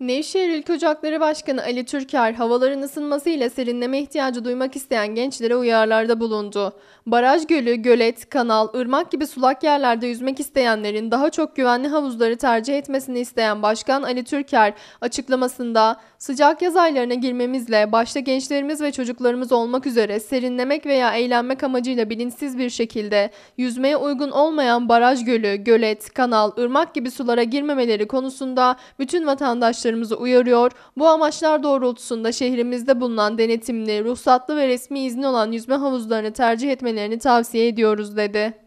Nevşehir İlk Ocakları Başkanı Ali Türker, havaların ısınmasıyla serinleme ihtiyacı duymak isteyen gençlere uyarılarda bulundu. Baraj gölü, gölet, kanal, ırmak gibi sulak yerlerde yüzmek isteyenlerin daha çok güvenli havuzları tercih etmesini isteyen Başkan Ali Türker, açıklamasında sıcak yaz aylarına girmemizle başta gençlerimiz ve çocuklarımız olmak üzere serinlemek veya eğlenmek amacıyla bilinçsiz bir şekilde yüzmeye uygun olmayan baraj gölü, gölet, kanal, ırmak gibi sulara girmemeleri konusunda bütün vatandaş vatandaşlarımızı uyarıyor. Bu amaçlar doğrultusunda şehrimizde bulunan denetimli, ruhsatlı ve resmi izni olan yüzme havuzlarını tercih etmelerini tavsiye ediyoruz dedi.